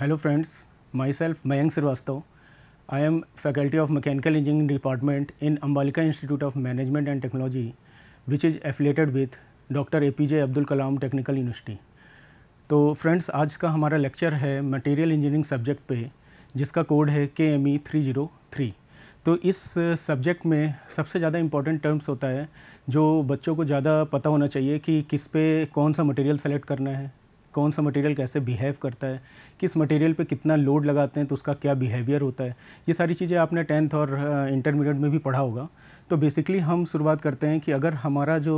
hello friends myself Mayank Shrivastava I am faculty of mechanical engineering department in Ambalika institute of management and technology which is affiliated with doctor A P J Abdul Kalam technical university तो friends आज का हमारा lecture है material engineering subject पे जिसका code है K M E three zero three तो इस सब्जेक्ट में सबसे ज़्यादा इंपॉर्टेंट टर्म्स होता है जो बच्चों को ज़्यादा पता होना चाहिए कि किस पे कौन सा मटेरियल सेलेक्ट करना है कौन सा मटेरियल कैसे बिहेव करता है किस मटेरियल पे कितना लोड लगाते हैं तो उसका क्या बिहेवियर होता है ये सारी चीज़ें आपने टेंथ और इंटरमीडिएट में भी पढ़ा होगा तो बेसिकली हम शुरुआत करते हैं कि अगर हमारा जो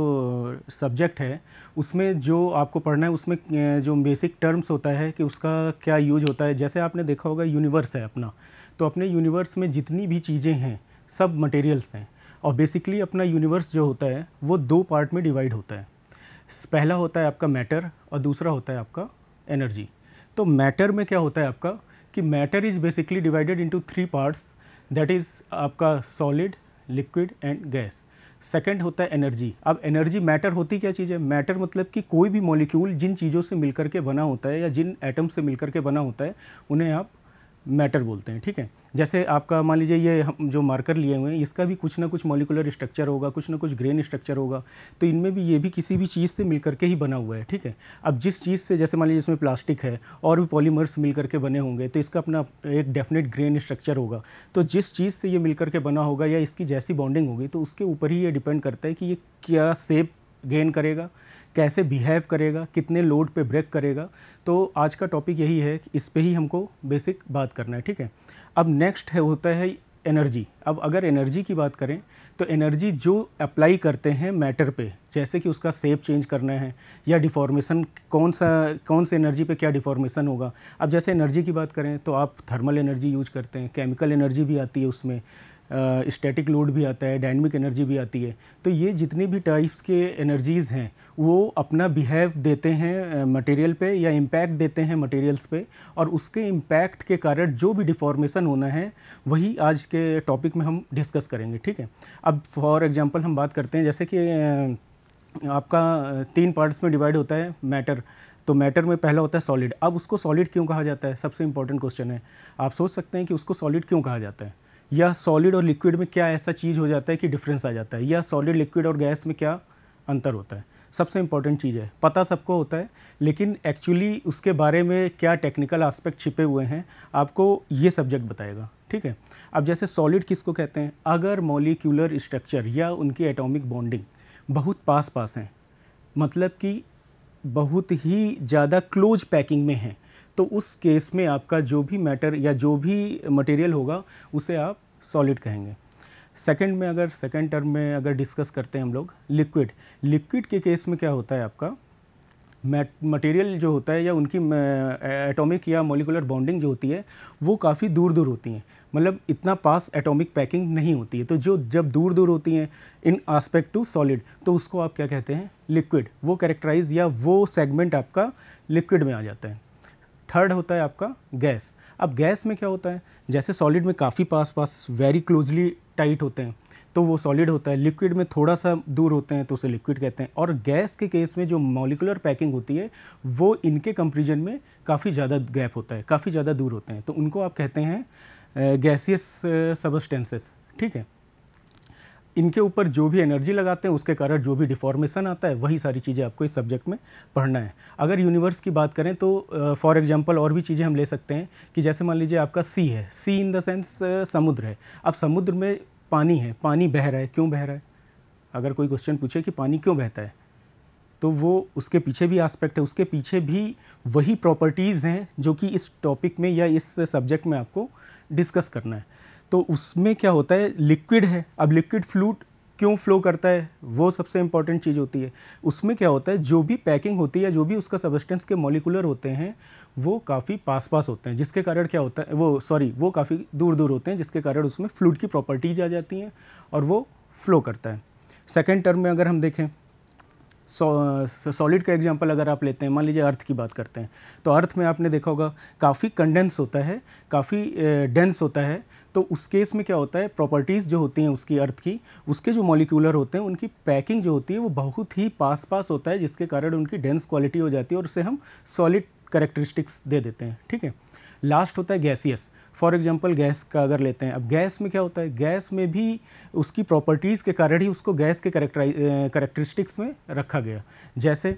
सब्जेक्ट है उसमें जो आपको पढ़ना है उसमें जो बेसिक टर्म्स होता है कि उसका क्या यूज होता है जैसे आपने देखा होगा यूनिवर्स है अपना तो अपने यूनिवर्स में जितनी भी चीज़ें हैं सब मटेरियल्स हैं और बेसिकली अपना यूनिवर्स जो होता है वो दो पार्ट में डिवाइड होता है पहला होता है आपका मैटर और दूसरा होता है आपका एनर्जी तो मैटर में क्या होता है आपका कि matter is basically divided into three parts that is आपका solid liquid and gas second होता है एनर्जी अब एनर्जी मैटर होती क्या चीज़ है मैटर मतलब कि कोई भी मॉलिक्यूल जिन चीज़ों से मिलकर के बना होता है या जिन एटम से मिलकर के बना होता है उन्हें आप मैटर बोलते हैं ठीक है जैसे आपका मान लीजिए ये हम जो मार्कर लिए हुए हैं इसका भी कुछ ना कुछ मॉलिकुलर स्ट्रक्चर होगा कुछ ना कुछ ग्रेन स्ट्रक्चर होगा तो इनमें भी ये भी किसी भी चीज़ से मिल करके ही बना हुआ है ठीक है अब जिस चीज़ से जैसे मान लीजिए इसमें प्लास्टिक है और भी पॉलीमर्स मिल करके बने होंगे तो इसका अपना एक डेफिनेट ग्रेन स्ट्रक्चर होगा तो जिस चीज़ से ये मिल करके बना होगा या इसकी जैसी बॉन्डिंग होगी तो उसके ऊपर ही ये डिपेंड करता है कि ये क्या सेप गेन करेगा कैसे बिहेव करेगा कितने लोड पे ब्रेक करेगा तो आज का टॉपिक यही है कि इस पर ही हमको बेसिक बात करना है ठीक है अब नेक्स्ट है होता है एनर्जी अब अगर एनर्जी की बात करें तो एनर्जी जो अप्लाई करते हैं मैटर पे जैसे कि उसका सेप चेंज करना है या डिफॉर्मेशन कौन सा कौन से एनर्जी पे क्या डिफॉर्मेशन होगा अब जैसे एनर्जी की बात करें तो आप थर्मल एनर्जी यूज करते हैं केमिकल एनर्जी भी आती है उसमें स्टैटिक लोड भी आता है डायनमिक एनर्जी भी आती है तो ये जितने भी टाइप्स के एनर्जीज़ हैं वो अपना बिहेव देते हैं मटेरियल पे या इम्पैक्ट देते हैं मटेरियल्स पे और उसके इम्पैक्ट के कारण जो भी डिफॉर्मेशन होना है वही आज के टॉपिक में हम डिस्कस करेंगे ठीक है अब फॉर एग्ज़ाम्पल हम बात करते हैं जैसे कि आपका तीन पार्ट्स में डिवाइड होता है मैटर तो मैटर में पहला होता है सॉलिड अब उसको सॉलिड क्यों कहा जाता है सबसे इंपॉर्टेंट क्वेश्चन है आप सोच सकते हैं कि उसको सॉलिड क्यों कहा जाता है या सॉलिड और लिक्विड में क्या ऐसा चीज़ हो जाता है कि डिफरेंस आ जाता है या सॉलिड लिक्विड और गैस में क्या अंतर होता है सबसे इम्पॉर्टेंट चीज़ है पता सबको होता है लेकिन एक्चुअली उसके बारे में क्या टेक्निकल आस्पेक्ट छिपे हुए हैं आपको ये सब्जेक्ट बताएगा ठीक है अब जैसे सॉलिड किसको कहते हैं अगर मॉलिक्यूलर स्ट्रक्चर या उनकी एटॉमिक बॉन्डिंग बहुत पास पास हैं मतलब कि बहुत ही ज़्यादा क्लोज पैकिंग में हैं तो उस केस में आपका जो भी मैटर या जो भी मटेरियल होगा उसे आप सॉलिड कहेंगे सेकंड में अगर सेकंड टर्म में अगर डिस्कस करते हैं हम लोग लिक्विड लिक्विड के केस में क्या होता है आपका मटेरियल जो होता है या उनकी एटॉमिक या मोलिकुलर बॉन्डिंग जो होती है वो काफ़ी दूर दूर होती हैं मतलब इतना पास एटॉमिक पैकिंग नहीं होती है तो जो जब दूर दूर होती हैं इन आस्पेक्ट टू सॉलिड तो उसको आप क्या कहते हैं लिक्विड वो कैरेक्टराइज या वो सेगमेंट आपका लिक्विड में आ जाता है थर्ड होता है आपका गैस अब गैस में क्या होता है जैसे सॉलिड में काफ़ी पास पास वेरी क्लोजली टाइट होते हैं तो वो सॉलिड होता है लिक्विड में थोड़ा सा दूर होते हैं तो उसे लिक्विड कहते हैं और गैस के केस में जो मॉलिकुलर पैकिंग होती है वो इनके कंपेरिजन में काफ़ी ज़्यादा गैप होता है काफ़ी ज़्यादा दूर होते हैं तो उनको आप कहते हैं गैसियस सबस्टेंसेस ठीक है इनके ऊपर जो भी एनर्जी लगाते हैं उसके कारण जो भी डिफॉर्मेशन आता है वही सारी चीज़ें आपको इस सब्जेक्ट में पढ़ना है अगर यूनिवर्स की बात करें तो फॉर एग्जांपल और भी चीज़ें हम ले सकते हैं कि जैसे मान लीजिए आपका सी है सी इन द सेंस समुद्र है अब समुद्र में पानी है पानी बह रहा है क्यों बह रहा है अगर कोई क्वेश्चन पूछे कि पानी क्यों बहता है तो वो उसके पीछे भी आस्पेक्ट है उसके पीछे भी वही प्रॉपर्टीज़ हैं जो कि इस टॉपिक में या इस सब्जेक्ट में आपको डिस्कस करना है तो उसमें क्या होता है लिक्विड है अब लिक्विड फ्लूट क्यों फ्लो करता है वो सबसे इम्पॉर्टेंट चीज़ होती है उसमें क्या होता है जो भी पैकिंग होती है जो भी उसका सबस्टेंस के मॉलिकुलर होते हैं वो काफ़ी पास पास होते हैं जिसके कारण क्या होता है वो सॉरी वो काफ़ी दूर दूर होते हैं जिसके कारण उसमें फ्लूड की प्रॉपर्टीज आ जाती हैं और वो फ्लो करता है सेकेंड टर्म में अगर हम देखें सॉलिड का एग्जांपल अगर आप लेते हैं मान लीजिए अर्थ की बात करते हैं तो अर्थ में आपने देखा होगा काफ़ी कंडेंस होता है काफ़ी डेंस होता है तो उस केस में क्या होता है प्रॉपर्टीज़ जो होती हैं उसकी अर्थ की उसके जो मॉलिक्यूलर होते हैं उनकी पैकिंग जो होती है वो बहुत ही पास पास होता है जिसके कारण उनकी डेंस क्वालिटी हो जाती है और उसे हम सॉलिड करेक्टरिस्टिक्स दे देते हैं ठीक है लास्ट होता है गैसियस फॉर एग्जांपल गैस का अगर लेते हैं अब गैस में क्या होता है गैस में भी उसकी प्रॉपर्टीज़ के कारण ही उसको गैस के करेक्टराइज करेक्टरिस्टिक्स में रखा गया जैसे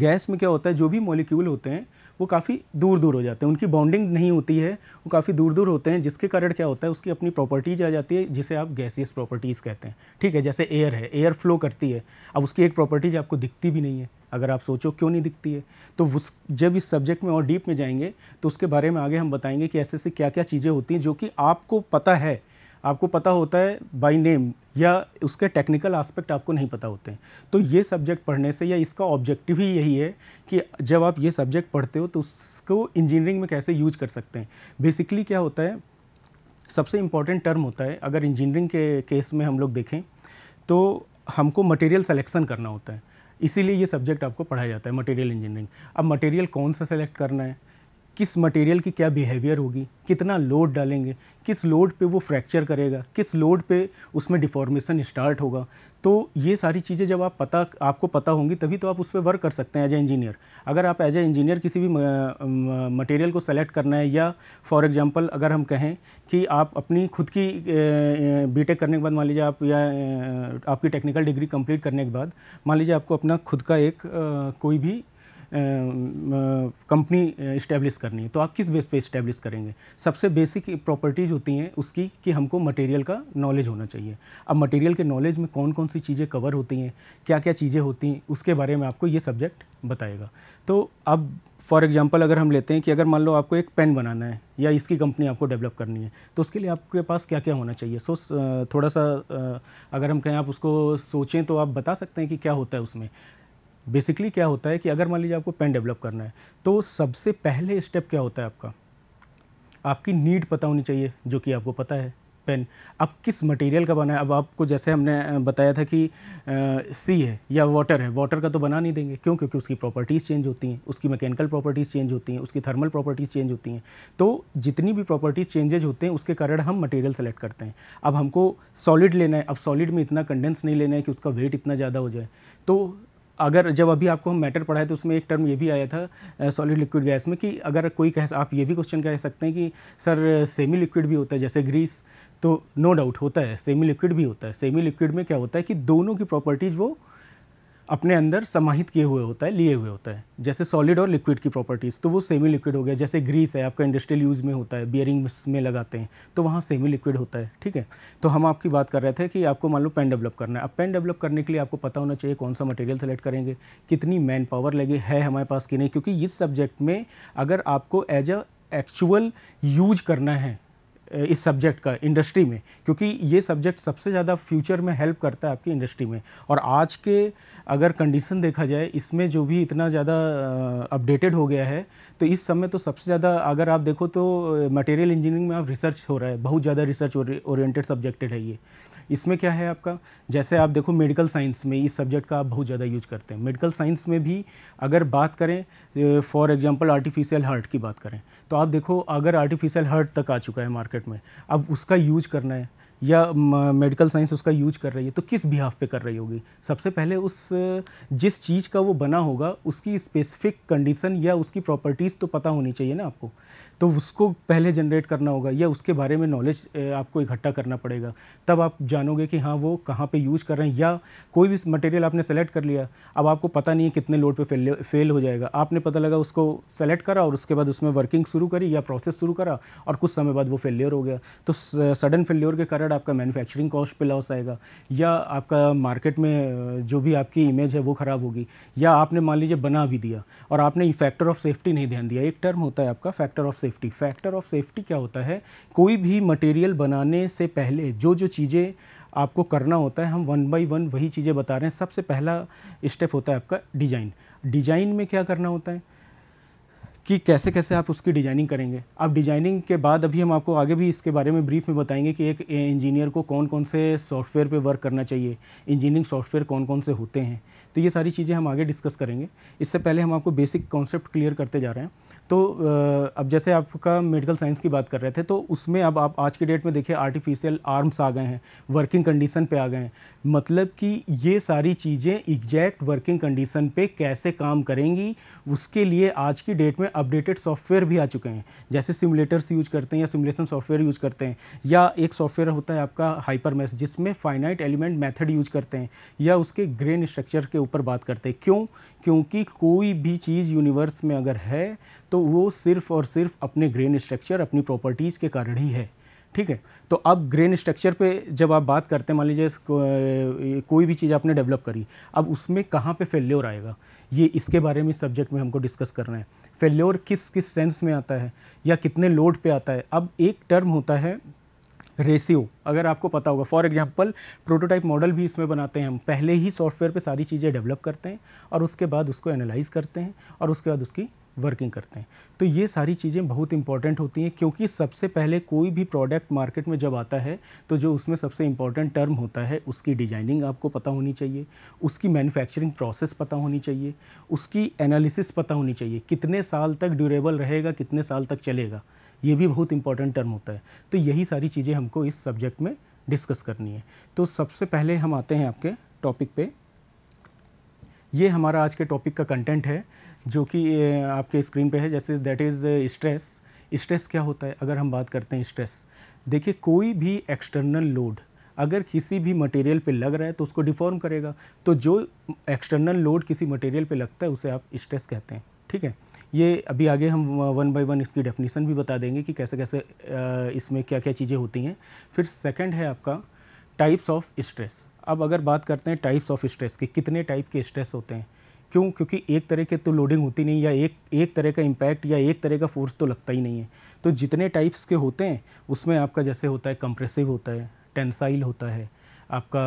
गैस में क्या होता है जो भी मोलिक्यूल होते हैं वो काफ़ी दूर दूर हो जाते हैं उनकी बॉन्डिंग नहीं होती है वो काफ़ी दूर दूर होते हैं जिसके कारण क्या होता है उसकी अपनी प्रॉपर्टीज आ जाती है जिसे आप गैसियस प्रॉपर्टीज़ कहते हैं ठीक है जैसे एयर है एयर फ्लो करती है अब उसकी एक प्रॉपर्टीज आपको दिखती भी नहीं है अगर आप सोचो क्यों नहीं दिखती है तो उस जब इस सब्जेक्ट में और डीप में जाएंगे तो उसके बारे में आगे हम बताएंगे कि ऐसे ऐसी क्या क्या चीज़ें होती हैं जो कि आपको पता है आपको पता होता है बाई नेम या उसके टेक्निकल एस्पेक्ट आपको नहीं पता होते हैं तो ये सब्जेक्ट पढ़ने से या इसका ऑब्जेक्टिव ही यही है कि जब आप ये सब्जेक्ट पढ़ते हो तो उसको इंजीनियरिंग में कैसे यूज कर सकते हैं बेसिकली क्या होता है सबसे इम्पॉर्टेंट टर्म होता है अगर इंजीनियरिंग के केस में हम लोग देखें तो हमको मटेरियल सेलेक्शन करना होता है इसीलिए ये सब्जेक्ट आपको पढ़ाया जाता है मटेरियल इंजीनियरिंग अब मटेरियल कौन सा सेलेक्ट करना है किस मटेरियल की क्या बिहेवियर होगी कितना लोड डालेंगे किस लोड पे वो फ्रैक्चर करेगा किस लोड पे उसमें डिफॉर्मेशन स्टार्ट होगा तो ये सारी चीज़ें जब आप पता आपको पता होंगी तभी तो आप उस पर वर्क कर सकते हैं एज ए इंजीनियर अगर आप एज ए इंजीनियर किसी भी मटेरियल को सेलेक्ट करना है या फॉर एग्जांपल अगर हम कहें कि आप अपनी खुद की बी करने के बाद मान लीजिए आप या आपकी टेक्निकल डिग्री कम्प्लीट करने के बाद मान लीजिए आपको अपना खुद का एक कोई भी कंपनी इस्टेब्लिश करनी है तो आप किस बेस पे इस्टेब्लिश करेंगे सबसे बेसिक प्रॉपर्टीज़ होती हैं उसकी कि हमको मटेरियल का नॉलेज होना चाहिए अब मटेरियल के नॉलेज में कौन कौन सी चीज़ें कवर होती हैं क्या क्या चीज़ें होती हैं उसके बारे में आपको ये सब्जेक्ट बताएगा तो अब फॉर एग्जांपल अगर हम लेते हैं कि अगर मान लो आपको एक पेन बनाना है या इसकी कंपनी आपको डेवलप करनी है तो उसके लिए आपके पास क्या क्या होना चाहिए सो थोड़ा सा अगर हम कहें आप उसको सोचें तो आप बता सकते हैं कि क्या होता है उसमें बेसिकली क्या होता है कि अगर मान लीजिए आपको पेन डेवलप करना है तो सबसे पहले स्टेप क्या होता है आपका आपकी नीड पता होनी चाहिए जो कि आपको पता है पेन अब किस मटेरियल का बना है अब आपको जैसे हमने बताया था कि सी है या वाटर है वाटर का तो बना नहीं देंगे क्यों क्योंकि उसकी प्रॉपर्टीज़ चेंज होती हैं उसकी मैकेनिकल प्रॉपर्टीज़ चेंज होती हैं उसकी थर्मल प्रॉपर्टीज़ चेंज होती हैं तो जितनी भी प्रॉपर्टीज़ चेंजेज होते हैं उसके कारण हम मटेरियल सेलेक्ट करते हैं अब हमको सॉलिड लेना है अब सॉलिड में इतना कंडेंस नहीं लेना है कि उसका वेट इतना ज़्यादा हो जाए तो अगर जब अभी आपको हम मैटर पढ़ाए तो उसमें एक टर्म ये भी आया था सॉलिड लिक्विड गैस में कि अगर कोई कह आप ये भी क्वेश्चन कह सकते हैं कि सर सेमी लिक्विड भी होता है जैसे ग्रीस तो नो no डाउट होता है सेमी लिक्विड भी होता है सेमी लिक्विड में क्या होता है कि दोनों की प्रॉपर्टीज़ वो अपने अंदर समाहित किए हुए होता है लिए हुए होता है जैसे सॉलिड और लिक्विड की प्रॉपर्टीज़ तो वो सेमी लिक्विड हो गया जैसे ग्रीस है आपका इंडस्ट्रियल यूज़ में होता है बियरिंग में लगाते हैं तो वहाँ सेमी लिक्विड होता है ठीक है तो हम आपकी बात कर रहे थे कि आपको मान लो पेन डेवलप करना है अब पेन डेवलप करने के लिए आपको पता होना चाहिए कौन सा मटेरियल सेलेक्ट करेंगे कितनी मैन पावर लगे है हमारे पास कि नहीं क्योंकि इस सब्जेक्ट में अगर आपको एज अ एक्चुअल यूज करना है इस सब्जेक्ट का इंडस्ट्री में क्योंकि ये सब्जेक्ट सबसे ज़्यादा फ्यूचर में हेल्प करता है आपकी इंडस्ट्री में और आज के अगर कंडीशन देखा जाए इसमें जो भी इतना ज़्यादा अपडेटेड हो गया है तो इस समय तो सबसे ज़्यादा अगर आप देखो तो मटेरियल इंजीनियरिंग में आप रिसर्च हो रहा है बहुत ज़्यादा रिसर्च ओरिएंटेड सब्जेक्टेड है ये इसमें क्या है आपका जैसे आप देखो मेडिकल साइंस में इस सब्जेक्ट का आप बहुत ज़्यादा यूज करते हैं मेडिकल साइंस में भी अगर बात करें फॉर एग्जांपल आर्टिफिशियल हार्ट की बात करें तो आप देखो अगर आर्टिफिशियल हार्ट तक आ चुका है मार्केट मार्केट में अब उसका यूज करना है या मेडिकल साइंस उसका यूज कर रही है तो किस बिहाफ पे कर रही होगी सबसे पहले उस जिस चीज़ का वो बना होगा उसकी स्पेसिफिक कंडीशन या उसकी प्रॉपर्टीज़ तो पता होनी चाहिए ना आपको तो उसको पहले जनरेट करना होगा या उसके बारे में नॉलेज आपको इकट्ठा करना पड़ेगा तब आप जानोगे कि हाँ वो कहाँ पर यूज कर रहे हैं या कोई भी मटेरियल आपने सेलेक्ट कर लिया अब आपको पता नहीं है कितने लोड पर फेल फेल हो जाएगा आपने पता लगा उसको सेलेक्ट करा और उसके बाद उसमें वर्किंग शुरू करी या प्रोसेस शुरू करा और कुछ समय बाद वो फेलियर हो गया तो सडन फेलियर के कारण आपका मैन्युफैक्चरिंग कॉस्ट पे लॉस आएगा या आपका मार्केट में जो भी आपकी इमेज है वो ख़राब होगी या आपने मान लीजिए बना भी दिया और आपने फैक्टर ऑफ सेफ्टी नहीं ध्यान दिया एक टर्म होता है आपका factor of safety factor of safety क्या होता है कोई भी मटेरियल बनाने से पहले जो जो चीज़ें आपको करना होता है हम वन बाई वन वही चीज़ें बता रहे हैं सबसे पहला स्टेप होता है आपका डिज़ाइन डिज़ाइन में क्या करना होता है कि कैसे कैसे आप उसकी डिज़ाइनिंग करेंगे अब डिज़ाइनिंग के बाद अभी हम आपको आगे भी इसके बारे में ब्रीफ में बताएंगे कि एक इंजीनियर को कौन कौन से सॉफ्टवेयर पे वर्क करना चाहिए इंजीनियरिंग सॉफ्टवेयर कौन कौन से होते हैं तो ये सारी चीज़ें हम आगे डिस्कस करेंगे इससे पहले हम आपको बेसिक कॉन्सेप्ट क्लियर करते जा रहे हैं तो अब जैसे आपका मेडिकल साइंस की बात कर रहे थे तो उसमें अब आप आज के डेट में देखिए आर्टिफिशियल आर्म्स आ गए हैं वर्किंग कंडीशन पे आ गए हैं मतलब कि ये सारी चीज़ें एग्जैक्ट वर्किंग कंडीशन पे कैसे काम करेंगी उसके लिए आज की डेट में अपडेटेड सॉफ्टवेयर भी आ चुके हैं जैसे सिमुलेटर्स यूज करते हैं या सिमुलेशन सॉफ्टवेयर यूज करते हैं या एक सॉफ्टवेयर होता है आपका हाइपर जिसमें फाइनाइट एलिमेंट मैथड यूज करते हैं या उसके ग्रेन स्ट्रक्चर के ऊपर बात करते हैं क्यों क्योंकि कोई भी चीज़ यूनिवर्स में अगर है तो वो सिर्फ और सिर्फ अपने ग्रेन स्ट्रक्चर अपनी प्रॉपर्टीज़ के कारण ही है ठीक है तो अब ग्रेन स्ट्रक्चर पे जब आप बात करते हैं मान लीजिए कोई भी चीज़ आपने डेवलप करी अब उसमें कहाँ पे फेल्योर आएगा ये इसके बारे में सब्जेक्ट में हमको डिस्कस करना है फेल्योर किस किस सेंस में आता है या कितने लोड पे आता है अब एक टर्म होता है रेशियो अगर आपको पता होगा फॉर एग्जांपल प्रोटोटाइप मॉडल भी इसमें बनाते हैं हम पहले ही सॉफ्टवेयर पे सारी चीज़ें डेवलप करते हैं और उसके बाद उसको एनालाइज करते हैं और उसके बाद उसकी वर्किंग करते हैं तो ये सारी चीज़ें बहुत इंपॉर्टेंट होती हैं क्योंकि सबसे पहले कोई भी प्रोडक्ट मार्केट में जब आता है तो जो उसमें सबसे इंपॉर्टेंट टर्म होता है उसकी डिज़ाइनिंग आपको पता होनी चाहिए उसकी मैन्युफैक्चरिंग प्रोसेस पता होनी चाहिए उसकी एनालिसिस पता होनी चाहिए कितने साल तक ड्यूरेबल रहेगा कितने साल तक चलेगा ये भी बहुत इंपॉर्टेंट टर्म होता है तो यही सारी चीज़ें हमको इस सब्जेक्ट में डिस्कस करनी है तो सबसे पहले हम आते हैं आपके टॉपिक पे ये हमारा आज के टॉपिक का कंटेंट है जो कि आपके स्क्रीन पे है जैसे दैट इज़ स्ट्रेस स्ट्रेस क्या होता है अगर हम बात करते हैं स्ट्रेस देखिए कोई भी एक्सटर्नल लोड अगर किसी भी मटेरियल पे लग रहा है तो उसको डिफॉर्म करेगा तो जो एक्सटर्नल लोड किसी मटेरियल पे लगता है उसे आप स्ट्रेस कहते हैं ठीक है ये अभी आगे हम वन बाय वन इसकी डेफिनेशन भी बता देंगे कि कैसे कैसे इसमें क्या क्या चीज़ें होती हैं फिर सेकंड है आपका टाइप्स ऑफ स्ट्रेस अब अगर बात करते हैं टाइप्स ऑफ स्ट्रेस के कितने टाइप के स्ट्रेस होते हैं क्यों क्योंकि एक तरह के तो लोडिंग होती नहीं या एक एक तरह का इम्पैक्ट या एक तरह का फोर्स तो लगता ही नहीं है तो जितने टाइप्स के होते हैं उसमें आपका जैसे होता है कंप्रेसिव होता है टेंसाइल होता है आपका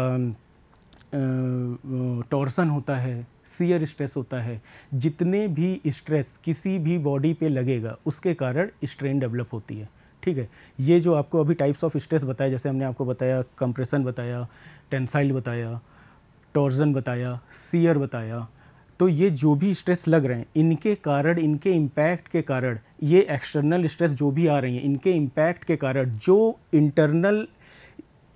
टॉर्सन होता है सीयर स्ट्रेस होता है जितने भी स्ट्रेस किसी भी बॉडी पे लगेगा उसके कारण स्ट्रेन डेवलप होती है ठीक है ये जो आपको अभी टाइप्स ऑफ स्ट्रेस बताया जैसे हमने आपको बताया कंप्रेशन बताया टेंसाइल बताया टॉर्जन बताया सीयर बताया तो ये जो भी स्ट्रेस लग रहे हैं इनके कारण इनके इम्पैक्ट के कारण ये एक्सटर्नल स्ट्रेस जो भी आ रही हैं इनके इम्पैक्ट के कारण जो इंटरनल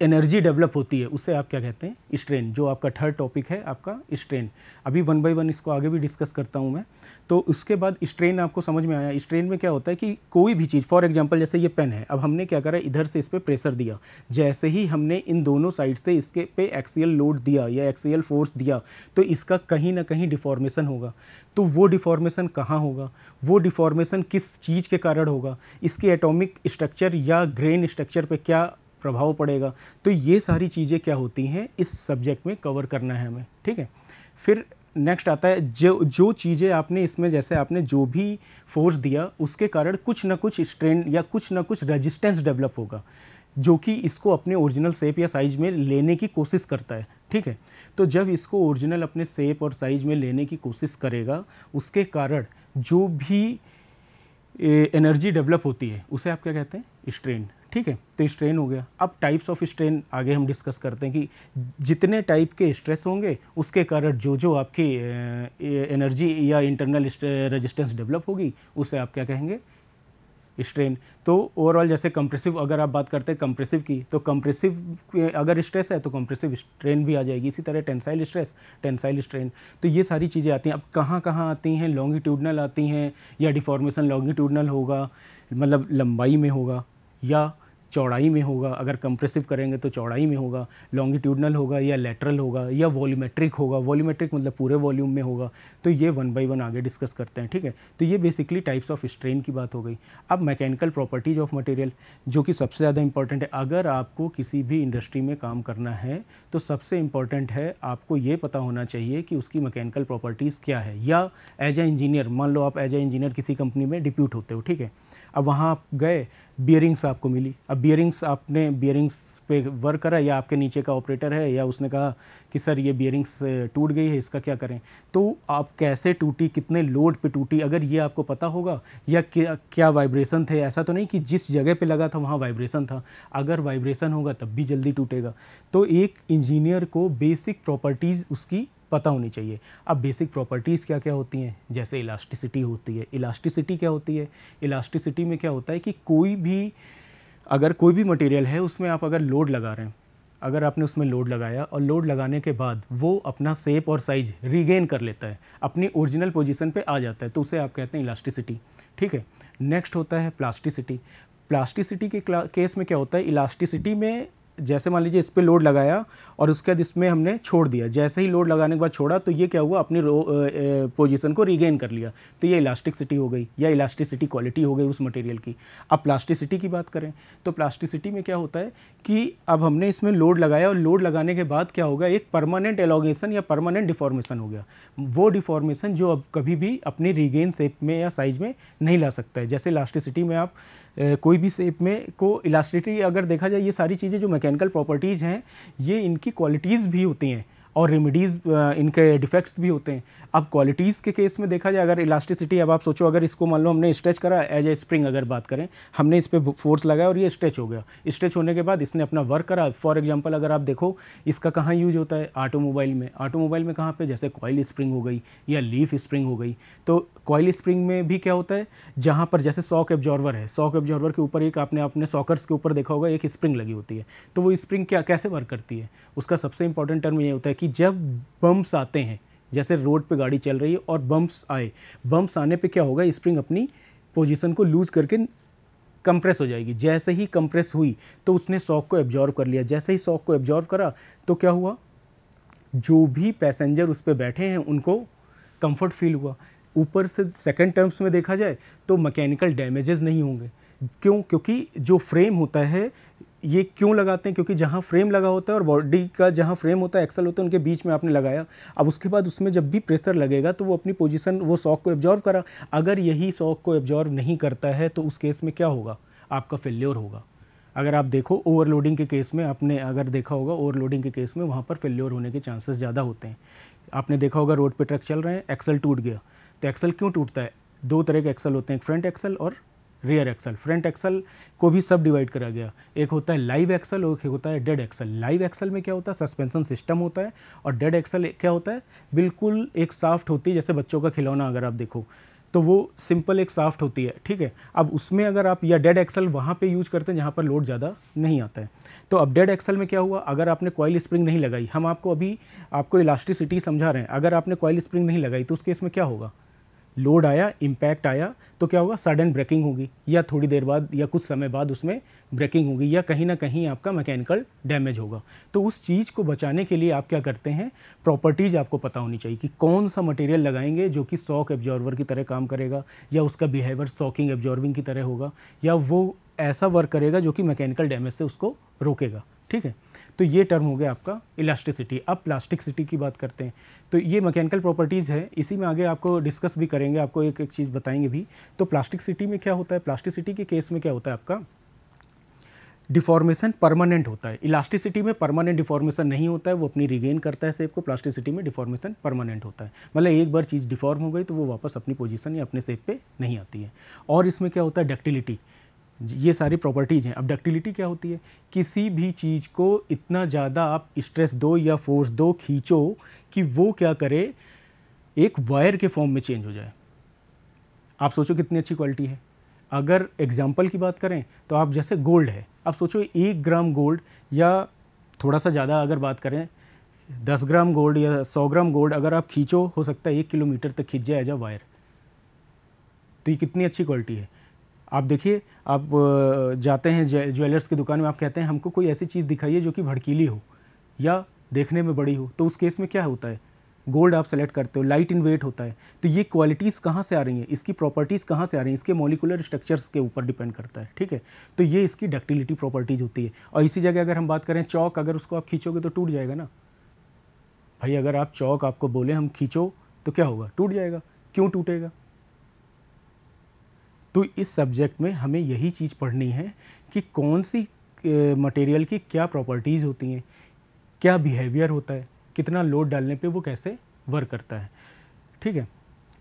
एनर्जी डेवलप होती है उसे आप क्या कहते हैं स्ट्रेन जो आपका थर्ड टॉपिक है आपका स्ट्रेन अभी वन बाई वन इसको आगे भी डिस्कस करता हूँ मैं तो उसके बाद स्ट्रेन आपको समझ में आया स्ट्रेन में क्या होता है कि कोई भी चीज़ फॉर एग्जाम्पल जैसे ये पेन है अब हमने क्या करा इधर से इस पर प्रेशर दिया जैसे ही हमने इन दोनों साइड से इसके पे एक्सीयल लोड दिया या एक्सीयल फोर्स दिया तो इसका कहीं ना कहीं डिफॉर्मेशन होगा तो वो डिफॉर्मेशन कहाँ होगा वो डिफॉर्मेशन किस चीज़ के कारण होगा इसके एटोमिक स्ट्रक्चर या ग्रेन स्ट्रक्चर पर क्या प्रभाव पड़ेगा तो ये सारी चीज़ें क्या होती हैं इस सब्जेक्ट में कवर करना है हमें ठीक है फिर नेक्स्ट आता है जो जो चीज़ें आपने इसमें जैसे आपने जो भी फोर्स दिया उसके कारण कुछ ना कुछ स्ट्रेन या कुछ ना कुछ रेजिस्टेंस डेवलप होगा जो कि इसको अपने ओरिजिनल सेप या साइज में लेने की कोशिश करता है ठीक है तो जब इसको ओरिजिनल अपने सेप और साइज में लेने की कोशिश करेगा उसके कारण जो भी एनर्जी डेवलप होती है उसे आप क्या कहते हैं स्ट्रेन ठीक है तो स्ट्रेन हो गया अब टाइप्स ऑफ स्ट्रेन आगे हम डिस्कस करते हैं कि जितने टाइप के स्ट्रेस होंगे उसके कारण जो जो आपकी एनर्जी या इंटरनल रेजिस्टेंस डेवलप होगी उसे आप क्या कहेंगे स्ट्रेन तो ओवरऑल जैसे कंप्रेसिव अगर आप बात करते हैं कंप्रेसिव की तो कंप्रेसिव अगर स्ट्रेस है तो कंप्रेसिव स्ट्रेन भी आ जाएगी इसी तरह टेंसाइल स्ट्रेस टेंसाइल स्ट्रेन तो ये सारी चीज़ें आती हैं अब कहाँ कहाँ आती हैं लॉन्गिट्यूडनल आती हैं या डिफॉर्मेशन लॉन्गिट्यूडनल होगा मतलब लंबाई में होगा या चौड़ाई में होगा अगर कंप्रेसिव करेंगे तो चौड़ाई में होगा लॉन्गिट्यूडनल होगा या लेटरल होगा या वॉल्यूमेट्रिक होगा वॉल्यूमेट्रिक मतलब पूरे वॉल्यूम में होगा तो ये वन बाई वन आगे डिस्कस करते हैं ठीक है तो ये बेसिकली टाइप्स ऑफ स्ट्रेन की बात हो गई अब मैकेनिकल प्रॉपर्टीज ऑफ मटेरियल जो कि सबसे ज़्यादा इंपॉर्टेंट है अगर आपको किसी भी इंडस्ट्री में काम करना है तो सबसे इंपॉर्टेंट है आपको ये पता होना चाहिए कि उसकी मैकेनिकल प्रॉपर्टीज़ क्या है या एज ए इंजीनियर मान लो आप एज ए इंजीनियर किसी कंपनी में डिप्यूट होते हो ठीक है अब वहाँ आप गए बियरिंग्स आपको मिली अब बियरिंग्स आपने बियरिंग्स पे वर्क करा या आपके नीचे का ऑपरेटर है या उसने कहा कि सर ये बियरिंग्स टूट गई है इसका क्या करें तो आप कैसे टूटी कितने लोड पे टूटी अगर ये आपको पता होगा या क्या, क्या वाइब्रेशन थे ऐसा तो नहीं कि जिस जगह पे लगा था वहाँ वाइब्रेशन था अगर वाइब्रेशन होगा तब भी जल्दी टूटेगा तो एक इंजीनियर को बेसिक प्रॉपर्टीज़ उसकी पता होनी चाहिए अब बेसिक प्रॉपर्टीज़ क्या क्या होती हैं जैसे इलास्टिसिटी होती है इलास्टिसिटी क्या होती है इलास्टिसिटी में क्या होता है कि कोई भी अगर कोई भी मटेरियल है उसमें आप अगर लोड लगा रहे हैं अगर आपने उसमें लोड लगाया और लोड लगाने के बाद वो अपना सेप और साइज रिगेन कर लेता है अपनी ओरिजिनल पोजीशन पे आ जाता है तो उसे आप कहते हैं इलास्टिसिटी ठीक है नेक्स्ट होता है प्लास्टिसिटी प्लास्टिसिटी के केस में क्या होता है इलास्टिसिटी में जैसे मान लीजिए इस पर लोड लगाया और उसके बाद इसमें हमने छोड़ दिया जैसे ही लोड लगाने के बाद छोड़ा तो ये क्या हुआ अपनी पोजीशन को रिगेन कर लिया तो ये इलास्टिकसिटी हो गई या इलास्टिसिटी क्वालिटी हो गई उस मटेरियल की अब प्लास्टिसिटी की बात करें तो प्लास्टिसिटी में क्या होता है कि अब हमने इसमें लोड लगाया और लोड लगाने के बाद क्या होगा एक परमानेंट एलोगेशन या परमानेंट डिफॉर्मेशन हो गया वो डिफॉर्मेशन जो अब कभी भी अपनी रिगेन शेप में या साइज में नहीं ला सकता है जैसे इलास्टिसिटी में आप कोई भी सेप में को इलास्टिटी अगर देखा जाए ये सारी चीज़ें जो मैकेनिकल प्रॉपर्टीज़ हैं ये इनकी क्वालिटीज़ भी होती हैं और रेमिडीज़ इनके डिफेक्ट्स भी होते हैं अब क्वालिटीज़ के केस में देखा जाए अगर इलास्टिसिटी अब आप सोचो अगर इसको मान लो हमने स्ट्रेच करा एज ए स्प्रिंग अगर बात करें हमने इस पर फोर्स लगाया और ये स्ट्रेच हो गया स्ट्रेच होने के बाद इसने अपना वर्क करा फॉर एग्जाम्पल अगर आप देखो इसका कहाँ यूज होता है ऑटोमोबाइल में ऑटोमोबाइल में कहाँ पर जैसे कॉयल स्प्रिंग हो गई या लीफ स्प्रिंग हो गई तो कॉयल स्प्रिंग में भी क्या होता है जहाँ पर जैसे सॉक एब्जॉर्वर है सॉक एब्जॉर्वर के ऊपर एक आपने अपने सॉकर्स के ऊपर देखा होगा एक स्प्रिंग लगी होती है तो वो स्प्रिंग क्या कैसे वर्क करती है उसका सबसे इंपॉर्टेंट टर्म ये होता है कि जब बम्प्स आते हैं जैसे रोड पे गाड़ी चल रही है और बम्प्स आए बम्प्स आने पे क्या होगा स्प्रिंग अपनी पोजीशन को लूज़ करके कंप्रेस हो जाएगी जैसे ही कंप्रेस हुई तो उसने शॉक को एब्जॉर्व कर लिया जैसे ही शॉक को एब्जॉर्व करा तो क्या हुआ जो भी पैसेंजर उस पर बैठे हैं उनको कंफर्ट फील हुआ ऊपर से सेकंड टर्म्स में देखा जाए तो मैकेनिकल डैमेजेस नहीं होंगे क्यों क्योंकि जो फ्रेम होता है ये क्यों लगाते हैं क्योंकि जहाँ फ्रेम लगा होता है और बॉडी का जहाँ फ्रेम होता है एक्सल होता है उनके बीच में आपने लगाया अब उसके बाद उसमें जब भी प्रेशर लगेगा तो वो अपनी पोजीशन वो सॉक को एब्जॉर्व करा अगर यही सॉक को एब्जॉर्व नहीं करता है तो उस केस में क्या होगा आपका फेल्योर होगा अगर आप देखो ओवरलोडिंग के केस में आपने अगर देखा होगा ओवरलोडिंग के केस में वहाँ पर फेल्योर होने के चांसेस ज़्यादा होते हैं आपने देखा होगा रोड पर ट्रक चल रहे हैं एक्सल टूट गया तो एक्सल क्यों टूटता है दो तरह के एक्सल होते हैं एक फ्रंट एक्सल और रियर एक्सल फ्रंट एक्सल को भी सब डिवाइड करा गया एक होता है लाइव एक्सल और एक होता है डेड एक्सल लाइव एक्सल में क्या होता है सस्पेंशन सिस्टम होता है और डेड एक्सल क्या होता है बिल्कुल एक साफ्ट होती है जैसे बच्चों का खिलौना अगर आप देखो तो वो सिंपल एक साफ्ट होती है ठीक है अब उसमें अगर आप या डेड एक्सल वहाँ पे यूज करते हैं जहाँ पर लोड ज़्यादा नहीं आता है तो अब डेड एक्सल में क्या हुआ अगर आपने कॉयल स्प्रिंग नहीं लगाई हम आपको अभी आपको इलास्टिसिटी समझा रहे हैं अगर आपने कॉयल स्प्रिंग नहीं लगाई तो उस केस में क्या होगा लोड आया इम्पैक्ट आया तो क्या होगा सडन ब्रेकिंग होगी या थोड़ी देर बाद या कुछ समय बाद उसमें ब्रेकिंग होगी या कहीं ना कहीं आपका मैकेनिकल डैमेज होगा तो उस चीज़ को बचाने के लिए आप क्या करते हैं प्रॉपर्टीज़ आपको पता होनी चाहिए कि कौन सा मटेरियल लगाएंगे जो कि सॉक एब्जॉर्वर की तरह काम करेगा या उसका बिहेवियर सॉकिंग एब्जॉर्विंग की तरह होगा या वो ऐसा वर्क करेगा जो कि मैकेनिकल डैमेज से उसको रोकेगा ठीक है तो ये टर्म हो गया आपका इलास्टिसिटी अब प्लास्टिकसिटी की बात करते हैं तो ये मैकेनिकल प्रॉपर्टीज़ है इसी में आगे आपको डिस्कस भी करेंगे आपको एक एक चीज़ बताएंगे भी तो प्लास्टिकसिटी में क्या होता है प्लास्टिसिटी के केस में क्या होता है आपका डिफॉर्मेशन परमानेंट होता है इलास्टिसिटी में परमानेंट डिफॉर्मेशन नहीं होता है वो अपनी रिगेन करता है सेब को प्लास्टिसिटी में डिफॉर्मेशन परमानेंट होता है मतलब एक बार चीज़ डिफॉर्म हो गई तो वो वापस अपनी पोजीशन या अपने सेब पे नहीं आती है और इसमें क्या होता है डक्टिलिटी ये सारी प्रॉपर्टीज़ हैं अब डक्टिलिटी क्या होती है किसी भी चीज़ को इतना ज़्यादा आप स्ट्रेस दो या फोर्स दो खींचो कि वो क्या करे एक वायर के फॉर्म में चेंज हो जाए आप सोचो कितनी अच्छी क्वालिटी है अगर एग्जाम्पल की बात करें तो आप जैसे गोल्ड है आप सोचो एक ग्राम गोल्ड या थोड़ा सा ज़्यादा अगर बात करें दस ग्राम गोल्ड या सौ ग्राम गोल्ड अगर आप खींचो हो सकता है एक किलोमीटर तक खींच जाए एज वायर तो ये कितनी अच्छी क्वालिटी है आप देखिए आप जाते हैं ज्वेलर्स की दुकान में आप कहते हैं हमको कोई ऐसी चीज़ दिखाइए जो कि भड़कीली हो या देखने में बड़ी हो तो उस केस में क्या होता है गोल्ड आप सेलेक्ट करते हो लाइट इन वेट होता है तो ये क्वालिटीज़ कहाँ से आ रही हैं इसकी प्रॉपर्टीज़ कहाँ से आ रही हैं इसके मोलिकुलर स्ट्रक्चर्स के ऊपर डिपेंड करता है ठीक है तो ये इसकी डक्टिलिटी प्रॉपर्टीज़ होती है और इसी जगह अगर हम बात करें चौक अगर उसको आप खींचोगे तो टूट जाएगा ना भाई अगर आप चौक आपको बोले हम खींचो तो क्या होगा टूट जाएगा क्यों टूटेगा तो इस सब्जेक्ट में हमें यही चीज़ पढ़नी है कि कौन सी मटेरियल की क्या प्रॉपर्टीज़ होती हैं क्या बिहेवियर होता है कितना लोड डालने पे वो कैसे वर्क करता है ठीक है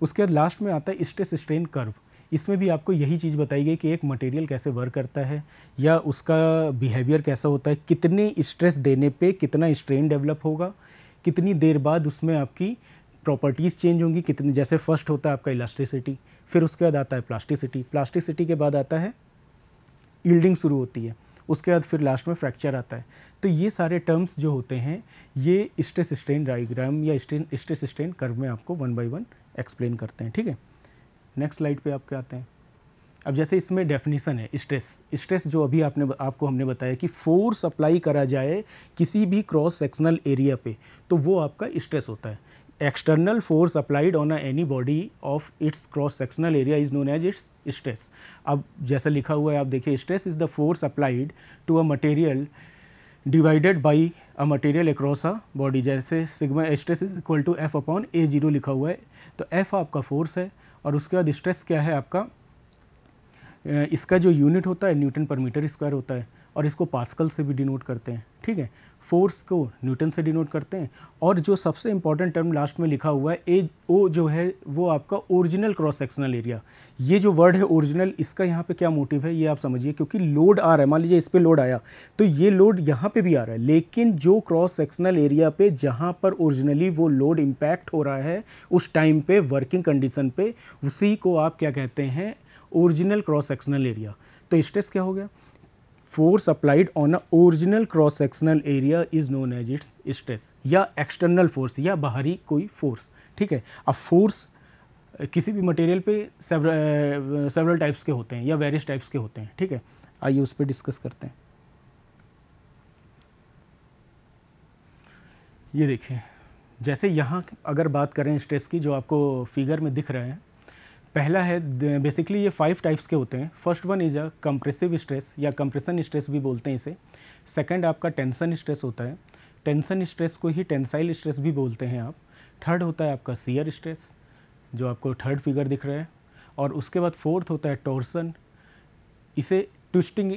उसके बाद लास्ट में आता है स्ट्रेस स्ट्रेन कर्व इसमें भी आपको यही चीज़ बताई गई कि एक मटेरियल कैसे वर्क करता है या उसका बिहेवियर कैसा होता है कितने स्ट्रेस देने पे कितना स्ट्रेन डेवलप होगा कितनी देर बाद उसमें आपकी प्रॉपर्टीज़ चेंज होंगी कितने जैसे फर्स्ट होता है आपका इलास्टिसिटी फिर उसके बाद आता है प्लास्टिसिटी प्लास्टिसिटी के बाद आता है ईल्डिंग शुरू होती है उसके बाद फिर लास्ट में फ्रैक्चर आता है तो ये सारे टर्म्स जो होते हैं ये स्ट्रेस स्ट्रेन डाइग्राम या स्ट्रेस स्ट्रेन कर्व में आपको वन बाई वन एक्सप्लेन करते हैं ठीक है नेक्स्ट स्लाइड पे आपके आते हैं अब जैसे इसमें डेफिनेशन है स्ट्रेस स्ट्रेस जो अभी आपने आपको हमने बताया कि फोर्स अप्लाई करा जाए किसी भी क्रॉस सेक्शनल एरिया पे तो वो आपका स्ट्रेस होता है external force applied on any body of its cross sectional area is known as its stress अब जैसा लिखा हुआ है आप देखिए stress is the force applied to a material divided by a material across a body जैसे sigma stress is equal to F upon A zero लिखा हुआ है तो एफ आपका फोर्स है और उसके बाद स्ट्रेस क्या है आपका इसका जो यूनिट होता है न्यूटन पर मीटर स्क्वायर होता है और इसको पास्कल से भी डिनोट करते हैं ठीक है फोर्स को न्यूटन से डिनोट करते हैं और जो सबसे इंपॉर्टेंट टर्म लास्ट में लिखा हुआ है ए ओ जो है वो आपका ओरिजिनल क्रॉस सेक्शनल एरिया ये जो वर्ड है ओरिजिनल इसका यहाँ पे क्या मोटिव है ये आप समझिए क्योंकि लोड आ रहा है मान लीजिए इस पर लोड आया तो ये लोड यहाँ पे भी आ रहा है लेकिन जो क्रॉस सेक्शनल एरिया पे जहाँ पर ओरिजिनली वो लोड इम्पैक्ट हो रहा है उस टाइम पर वर्किंग कंडीशन पर उसी को आप क्या कहते हैं ओरिजिनल क्रॉस सेक्शनल एरिया तो स्ट्रेस क्या हो गया force applied on original cross sectional area is known as its stress या एक्सटर्नल फोर्स या बाहरी कोई फोर्स ठीक है अब फोर्स किसी भी मटेरियल पे सेवरल टाइप्स के होते हैं या वेरियस टाइप्स के होते हैं ठीक है आइए उस पर डिस्कस करते हैं ये देखिए जैसे यहाँ अगर बात करें स्ट्रेस की जो आपको फिगर में दिख रहे हैं पहला है बेसिकली ये फाइव टाइप्स के होते हैं first one is a compressive stress या कंप्रेशन स्ट्रेस भी बोलते हैं इसे सेकंड आपका टेंशन स्ट्रेस होता है टेंशन स्ट्रेस को ही टेंसाइल स्ट्रेस भी बोलते हैं आप थर्ड होता है आपका सीयर स्ट्रेस जो आपको थर्ड फिगर दिख रहा है और उसके बाद फोर्थ होता है टोर्सन इसे ट्विस्टिंग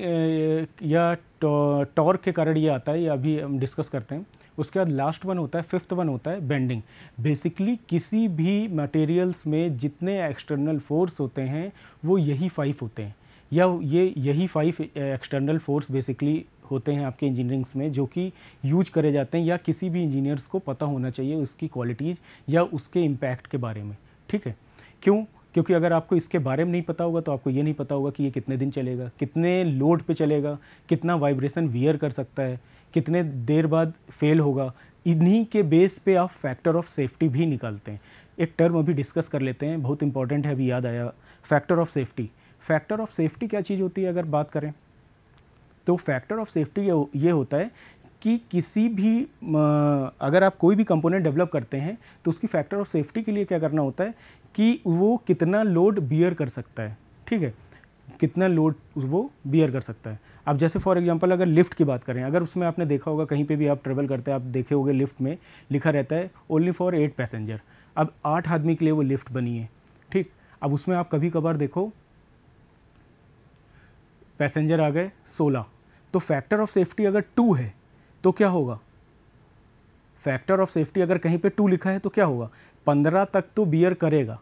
या टॉर्क के कारण ये आता है ये अभी हम डिस्कस करते हैं उसके बाद लास्ट वन होता है फिफ्थ वन होता है बेंडिंग बेसिकली किसी भी मटेरियल्स में जितने एक्सटर्नल फोर्स होते हैं वो यही फाइव होते हैं या ये यही फाइव एक्सटर्नल फोर्स बेसिकली होते हैं आपके इंजीनियरिंग्स में जो कि यूज करे जाते हैं या किसी भी इंजीनियर्स को पता होना चाहिए उसकी क्वालिटीज़ या उसके इम्पैक्ट के बारे में ठीक है क्यों क्योंकि अगर आपको इसके बारे में नहीं पता होगा तो आपको ये नहीं पता होगा कि ये कितने दिन चलेगा कितने लोड पे चलेगा कितना वाइब्रेशन वियर कर सकता है कितने देर बाद फेल होगा इन्हीं के बेस पे आप फैक्टर ऑफ सेफ्टी भी निकालते हैं एक टर्म अभी डिस्कस कर लेते हैं बहुत इंपॉर्टेंट है अभी याद आया factor of safety factor of safety क्या चीज़ होती है अगर बात करें तो फैक्टर ऑफ सेफ्टी ये होता है कि किसी भी अगर आप कोई भी कंपोनेंट डेवलप करते हैं तो उसकी फैक्टर ऑफ सेफ्टी के लिए क्या करना होता है कि वो कितना लोड बियर कर सकता है ठीक है कितना लोड वो बियर कर सकता है अब जैसे फॉर एग्जांपल अगर लिफ्ट की बात करें अगर उसमें आपने देखा होगा कहीं पे भी आप ट्रेवल करते हैं आप देखे होंगे लिफ्ट में लिखा रहता है ओनली फॉर एट पैसेंजर अब आठ आदमी के लिए वो लिफ्ट बनी है ठीक अब उसमें आप कभी कभार देखो पैसेंजर आ गए सोलह तो फैक्टर ऑफ सेफ्टी अगर टू है तो क्या होगा फैक्टर ऑफ सेफ्टी अगर कहीं पे टू लिखा है तो क्या होगा पंद्रह तक तो बियर करेगा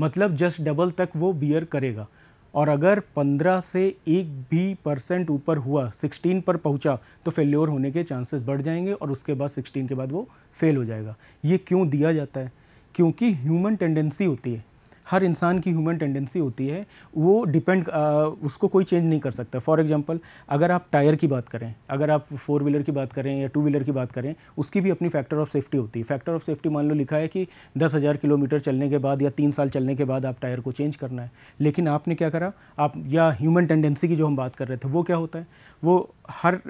मतलब जस्ट डबल तक वो बियर करेगा और अगर 15 से एक भी परसेंट ऊपर हुआ 16 पर पहुंचा तो फेल्योर होने के चांसेस बढ़ जाएंगे और उसके बाद 16 के बाद वो फेल हो जाएगा ये क्यों दिया जाता है क्योंकि ह्यूमन टेंडेंसी होती है हर इंसान की ह्यूमन टेंडेंसी होती है वो डिपेंड उसको कोई चेंज नहीं कर सकता फॉर एग्जांपल अगर आप टायर की बात करें अगर आप फोर व्हीलर की बात करें या टू व्हीलर की बात करें उसकी भी अपनी फैक्टर ऑफ सेफ्टी होती है फैक्टर ऑफ सेफ्टी मान लो लिखा है कि दस हज़ार किलोमीटर चलने के बाद या तीन साल चलने के बाद आप टायर को चेंज करना है लेकिन आपने क्या करा आप या ह्यूमन टेंडेंसी की जो हम बात कर रहे थे वो क्या होता है वो हर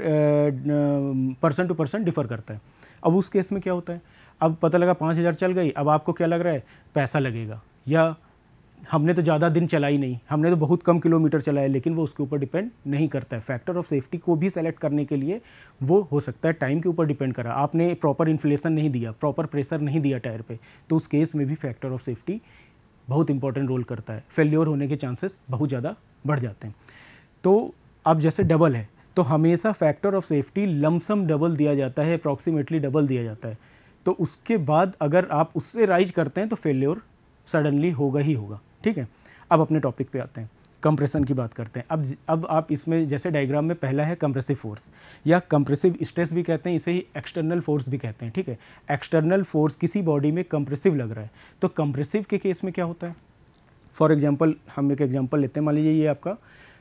पर्सन टू पर्सन डिफ़र करता है अब उस केस में क्या होता है अब पता लगा पाँच हज़ार चल गई अब आपको क्या लग रहा है पैसा लगेगा या हमने तो ज़्यादा दिन चलाई नहीं हमने तो बहुत कम किलोमीटर चलाया लेकिन वो उसके ऊपर डिपेंड नहीं करता है फैक्टर ऑफ सेफ्टी को भी सेलेक्ट करने के लिए वो हो सकता है टाइम के ऊपर डिपेंड करा आपने प्रॉपर इन्फ्लेशन नहीं दिया प्रॉपर प्रेशर नहीं दिया टायर पे तो उस केस में भी फैक्टर ऑफ सेफ्टी बहुत इंपॉर्टेंट रोल करता है फेल्योर होने के चांसेस बहुत ज़्यादा बढ़ जाते हैं तो अब जैसे डबल है तो हमेशा factor of safety lump sum double दिया जाता है अप्रॉक्सीमेटली डबल दिया जाता है तो उसके बाद अगर आप उससे राइज करते हैं तो फेल्योर सडनली होगा ही होगा ठीक है अब अपने टॉपिक पे आते हैं कंप्रेशन की बात करते हैं अब अब आप इसमें जैसे डायग्राम में पहला है कंप्रेसिव फोर्स या कंप्रेसिव स्ट्रेस भी कहते हैं इसे ही एक्सटर्नल फोर्स भी कहते हैं ठीक है एक्सटर्नल फोर्स किसी बॉडी में कंप्रेसिव लग रहा है तो कंप्रेसिव के केस में क्या होता है फॉर एग्जाम्पल हम एक एग्जाम्पल लेते हैं मान लीजिए ये आपका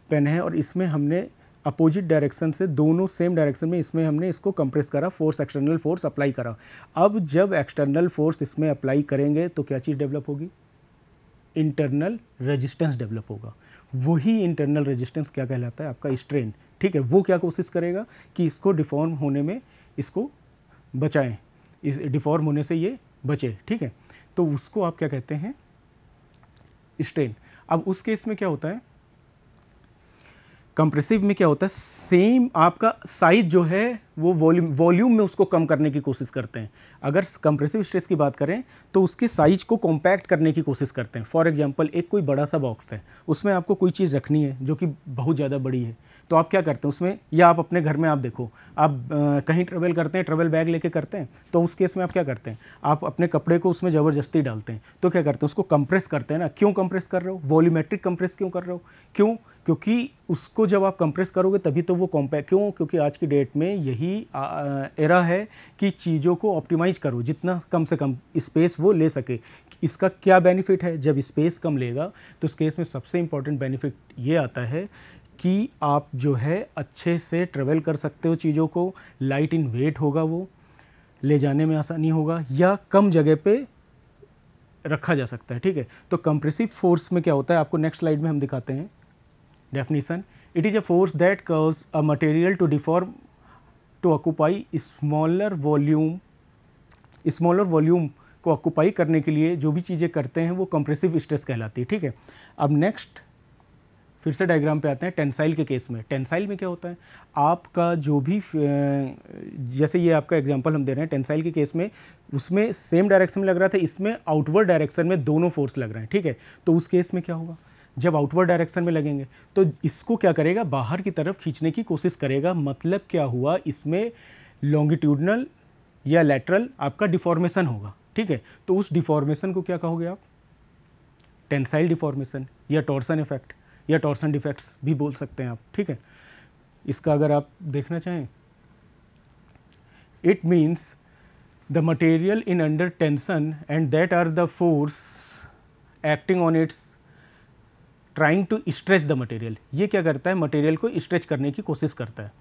पेन है और इसमें हमने अपोजिट डायरेक्शन से दोनों सेम डायरेक्शन में इसमें हमने इसको कंप्रेस करा फोर्स एक्सटर्नल फोर्स अप्लाई करा अब जब एक्सटर्नल फोर्स इसमें अप्लाई करेंगे तो क्या चीज़ डेवलप होगी इंटरनल रेजिस्टेंस डेवलप होगा वही इंटरनल रेजिस्टेंस क्या कहलाता है आपका स्ट्रेन ठीक है वो क्या कोशिश करेगा कि इसको डिफॉर्म होने में इसको बचाएं इस डिफॉर्म होने से ये बचे ठीक है तो उसको आप क्या कहते हैं स्ट्रेन अब उस केस में क्या होता है कंप्रेसिव में क्या होता है सेम आपका साइज जो है वो वॉल्यूम वॉल्यूम में उसको कम करने की कोशिश करते हैं अगर कंप्रेसिव स्ट्रेस की बात करें तो उसके साइज को कॉम्पैक्ट करने की कोशिश करते हैं फॉर एग्जांपल एक कोई बड़ा सा बॉक्स है उसमें आपको कोई चीज़ रखनी है जो कि बहुत ज़्यादा बड़ी है तो आप क्या करते हैं उसमें या आप अपने घर में आप देखो आप आ, कहीं ट्रेवल करते हैं ट्रेवल बैग लेके करते हैं तो उस केस में आप क्या करते हैं आप अपने कपड़े को उसमें ज़बरदस्ती डालते हैं तो क्या करते हैं उसको कंप्रेस करते हैं ना क्यों कंप्रेस कर रहे हो वॉल्यूमेट्रिक कंप्रेस क्यों कर रहे हो क्यों क्योंकि उसको जब आप कंप्रेस करोगे तभी तो वो कॉम्पैक्ट क्यों क्योंकि आज की डेट में यही यही एरा है कि चीज़ों को ऑप्टिमाइज करो जितना कम से कम स्पेस वो ले सके इसका क्या बेनिफिट है जब स्पेस कम लेगा तो उस केस में सबसे इम्पॉर्टेंट बेनिफिट ये आता है कि आप जो है अच्छे से ट्रेवल कर सकते हो चीज़ों को लाइट इन वेट होगा वो ले जाने में आसानी होगा या कम जगह पे रखा जा सकता है ठीक है तो कंप्रेसिव फोर्स में क्या होता है आपको नेक्स्ट स्लाइड में हम दिखाते हैं definition it is a force that curves a material to deform to occupy smaller volume smaller volume को ऑक्यूपाई करने के लिए जो भी चीज़ें करते हैं वो कंप्रेसिव स्ट्रेस कहलाती है ठीक है अब नेक्स्ट फिर से डायग्राम पे आते हैं टेंसाइल के केस में टेंसाइल में क्या होता है आपका जो भी जैसे ये आपका एग्जांपल हम दे रहे हैं टेंसाइल के केस में उसमें सेम डायरेक्शन में लग रहा था इसमें आउटवर्ड डायरेक्शन में दोनों फोर्स लग रहे हैं ठीक है तो उस केस में क्या होगा जब आउटवर्ड डायरेक्शन में लगेंगे तो इसको क्या करेगा बाहर की तरफ खींचने की कोशिश करेगा मतलब क्या हुआ इसमें लॉन्गिट्यूडनल या लेटरल आपका डिफॉर्मेशन होगा ठीक है तो उस डिफॉर्मेशन को क्या कहोगे आप टेंसाइल डिफॉर्मेशन या टॉर्सन इफेक्ट या टॉर्सन डिफेक्ट्स भी बोल सकते हैं आप ठीक है इसका अगर आप देखना चाहें it means the material in under tension and that are the force acting on it's trying to stretch the material ये क्या करता है मटेरियल को स्ट्रेच करने की कोशिश करता है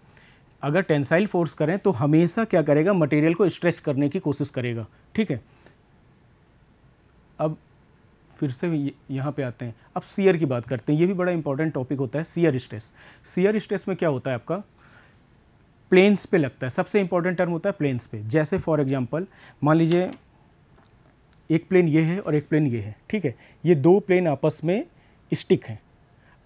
अगर टेंसाइल फोर्स करें तो हमेशा क्या करेगा मटेरियल को स्ट्रेच करने की कोशिश करेगा ठीक है अब फिर से यहाँ पे आते हैं अब सीयर की बात करते हैं ये भी बड़ा इंपॉर्टेंट टॉपिक होता है सीयर स्ट्रेस सीयर स्ट्रेस में क्या होता है आपका प्लेन्स पे लगता है सबसे इंपॉर्टेंट टर्म होता है प्लेन्स पे जैसे फॉर एग्जांपल मान लीजिए एक प्लेन ये है और एक प्लेन ये है ठीक है ये दो प्लेन आपस में स्टिक है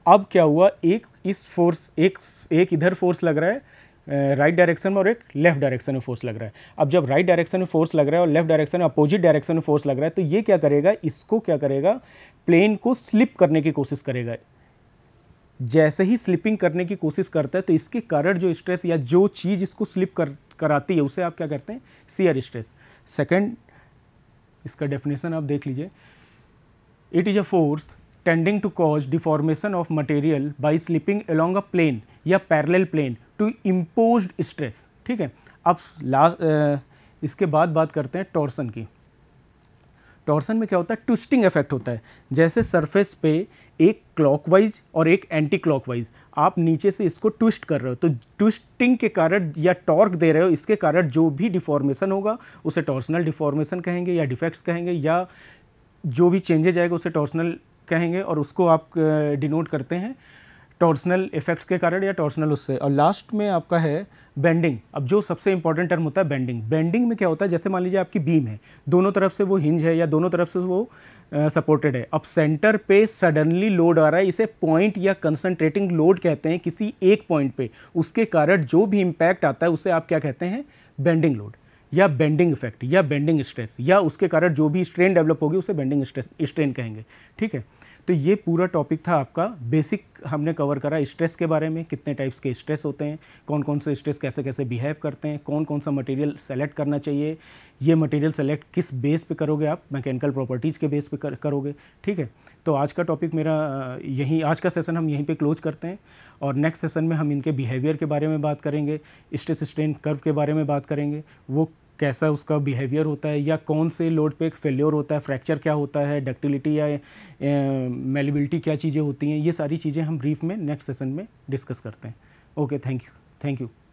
अब क्या हुआ एक इस फोर्स एक एक इधर फोर्स लग रहा है राइट डायरेक्शन में और एक लेफ्ट डायरेक्शन में फोर्स लग रहा है अब जब राइट डायरेक्शन में फोर्स लग रहा है और लेफ्ट डायरेक्शन में अपोजिट डायरेक्शन में फोर्स लग रहा है तो ये क्या करेगा इसको क्या करेगा प्लेन को स्लिप करने की कोशिश करेगा जैसे ही स्लिपिंग करने की कोशिश करता है तो इसके कारण जो स्ट्रेस या जो चीज़ इसको स्लिप कर कराती है उसे आप क्या करते हैं सीयर स्ट्रेस सेकेंड इसका डेफिनेशन आप देख लीजिए it is a force tending to cause deformation of material by slipping along a plane या parallel plane to imposed stress ठीक है अब लास्ट इसके बाद बात करते हैं टॉर्सन की टॉर्सन में क्या होता है ट्विस्टिंग इफेक्ट होता है जैसे सरफेस पे एक क्लॉकवाइज और एक एंटी क्लॉकवाइज आप नीचे से इसको ट्विस्ट कर रहे हो तो ट्विस्टिंग के कारण या टॉर्क दे रहे हो इसके कारण जो भी डिफॉर्मेशन होगा उसे टॉर्सनल डिफॉर्मेशन कहेंगे या डिफेक्ट्स कहेंगे या जो भी चेंजेज आएगा उसे टॉर्सनल कहेंगे और उसको आप डिनोट करते हैं टॉर्सनल इफेक्ट्स के कारण या टॉर्सनल उससे और लास्ट में आपका है बेंडिंग अब जो सबसे इंपॉर्टेंट टर्म होता है बेंडिंग बेंडिंग में क्या होता है जैसे मान लीजिए आपकी बीम है दोनों तरफ से वो हिंज है या दोनों तरफ से वो सपोर्टेड है अब सेंटर पे सडनली लोड आ रहा है इसे पॉइंट या कंसनट्रेटिंग लोड कहते हैं किसी एक पॉइंट पर उसके कारण जो भी इम्पैक्ट आता है उसे आप क्या कहते हैं बेंडिंग लोड या बेंडिंग इफेक्ट या बेंडिंग स्ट्रेस या उसके कारण जो भी स्ट्रेन डेवलप होगी उसे बेंडिंग स्ट्रेस स्ट्रेन कहेंगे ठीक है तो ये पूरा टॉपिक था आपका बेसिक हमने कवर करा स्ट्रेस के बारे में कितने टाइप्स के स्ट्रेस होते हैं कौन कौन से स्ट्रेस कैसे कैसे बिहेव करते हैं कौन कौन सा मटेरियल सेलेक्ट करना चाहिए ये मटेरियल सेलेक्ट किस बेस पे करोगे आप मैकेनिकल प्रॉपर्टीज़ के बेस पे कर, करोगे ठीक है तो आज का टॉपिक मेरा यहीं आज का सेशन हम यहीं पर क्लोज करते हैं और नेक्स्ट सेशन में हम इनके बिहेवियर के बारे में बात करेंगे स्ट्रेस स्ट्रेन कर्व के बारे में बात करेंगे वो कैसा उसका बिहेवियर होता है या कौन से लोड पे एक फेल्योर होता है फ्रैक्चर क्या होता है डक्टिलिटी या मेलिबिलिटी क्या चीज़ें होती हैं ये सारी चीज़ें हम ब्रीफ में नेक्स्ट सेशन में डिस्कस करते हैं okay thank you thank you